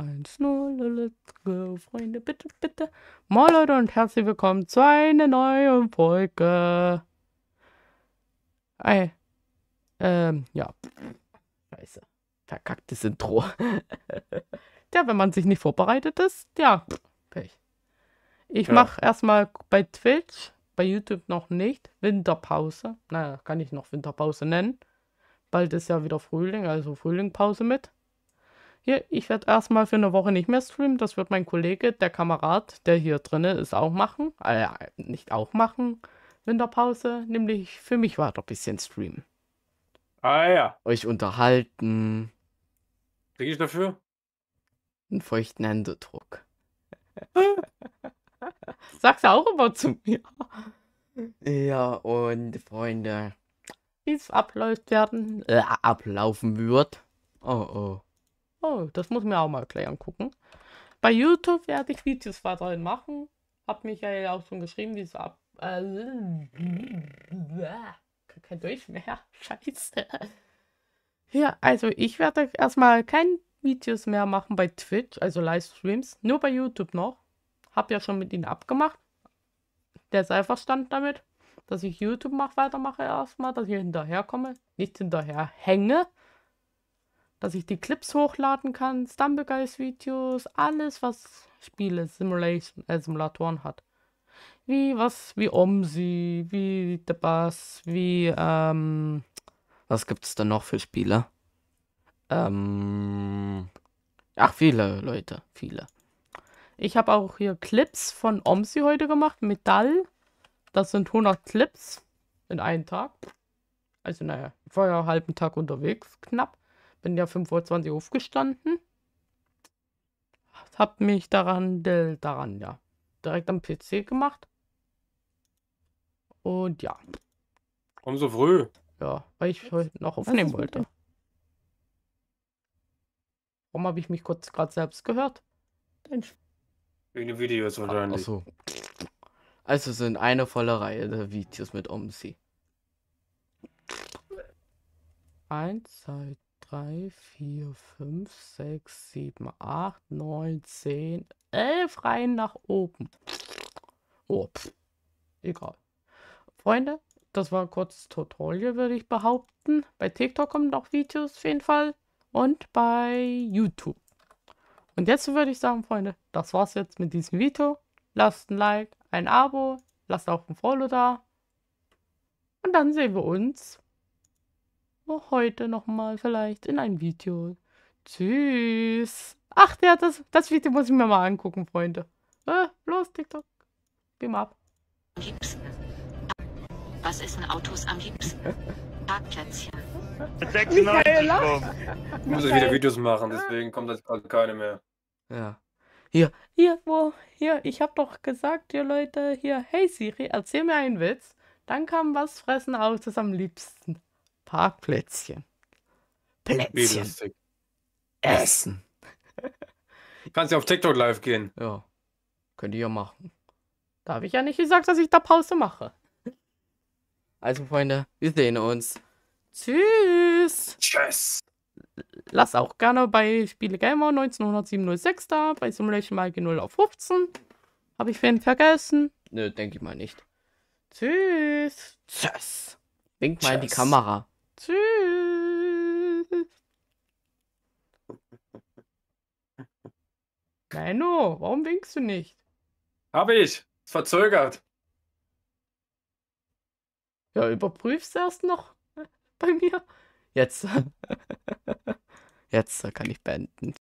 1, Eins, null, Freunde, bitte, bitte. Moin Leute und herzlich willkommen zu einer neuen Folge. Ey, Ähm, ja. Scheiße. Verkacktes Intro. ja, wenn man sich nicht vorbereitet ist, ja, Pech. Ich ja. mache erstmal bei Twitch, bei YouTube noch nicht, Winterpause. Naja, kann ich noch Winterpause nennen. Bald ist ja wieder Frühling, also Frühlingpause mit hier, ich werde erstmal für eine Woche nicht mehr streamen. Das wird mein Kollege, der Kamerad, der hier drin ist, auch machen. Äh, nicht auch machen. Winterpause, nämlich für mich war ein bisschen streamen. Ah ja. Euch unterhalten. Kriege ich dafür? Einen feuchten Händedruck. Sagst du auch immer zu mir. Ja, und Freunde, wie es abläuft werden, äh, ablaufen wird. Oh oh. Oh, das muss mir auch mal gleich angucken. Bei YouTube werde ich Videos weiterhin machen. Hat mich ja auch schon geschrieben, wie es ab. Äh, kein Deutsch mehr. Scheiße. Ja, also ich werde erstmal kein Videos mehr machen bei Twitch, also Livestreams. Nur bei YouTube noch. Hab ja schon mit ihnen abgemacht. Der ist einverstanden damit, dass ich YouTube mach, weitermache erstmal, dass ich hinterherkomme. Nicht hinterher hänge dass ich die Clips hochladen kann, Stumbleguys Videos, alles was Spiele, Simulation, äh, Simulatoren hat. Wie was, wie Omsi, wie The Bass, wie, ähm, was gibt's denn noch für Spiele? Ähm, ach, viele Leute, viele. Ich habe auch hier Clips von Omsi heute gemacht, Metall. Das sind 100 Clips in einem Tag. Also naja, ich war ja einen halben Tag unterwegs, knapp bin ja 5.20 Uhr aufgestanden. Hab mich daran, daran, ja, direkt am PC gemacht. Und ja. Komm so früh. Ja, weil ich heute noch aufnehmen wollte. Warum habe ich mich kurz gerade selbst gehört? Wegen dem Video ist wahrscheinlich. Ach, so. Also sind eine volle Reihe der Videos mit Omsi. Eins, zwei, 3, 4, 5, 6, 7, 8, 9, 10, 11 Reihen nach oben. Oh, pff. egal. Freunde, das war ein kurzes Tutorial, würde ich behaupten. Bei TikTok kommen noch Videos auf jeden Fall und bei YouTube. Und jetzt würde ich sagen, Freunde, das war's jetzt mit diesem Video. Lasst ein Like, ein Abo, lasst auch ein Follow da. Und dann sehen wir uns heute nochmal vielleicht in einem Video. Tschüss. Ach ja, das, das Video muss ich mir mal angucken, Freunde. Äh, los, TikTok. Geh mal ab. Am liebsten. Was ist ein Autos am liebsten? Parkplätzchen. 96 Ich muss wieder Videos machen, deswegen kommt das gerade keine mehr. Ja. Hier, hier, wo, hier, ich hab doch gesagt, ihr Leute, hier, hey Siri, erzähl mir einen Witz. Dann kam was fressen Autos am liebsten. Parkplätzchen. Plätzchen. Wie Essen. Kannst ja auf TikTok live gehen. Ja. Könnt ihr ja machen. Da habe ich ja nicht gesagt, dass ich da Pause mache. Also, Freunde, wir sehen uns. Tschüss. Tschüss. Lass auch gerne bei Spiele Gamer 190706 da, bei Simulation Mike 0 auf 15. Habe ich wen vergessen? Nö, denke ich mal nicht. Tschüss. Tschüss. Wink mal in die Kamera. Tschüss. Menno, warum winkst du nicht? Hab ich. Ist Verzögert. Ja, überprüfst du erst noch bei mir? Jetzt. Jetzt kann ich beenden.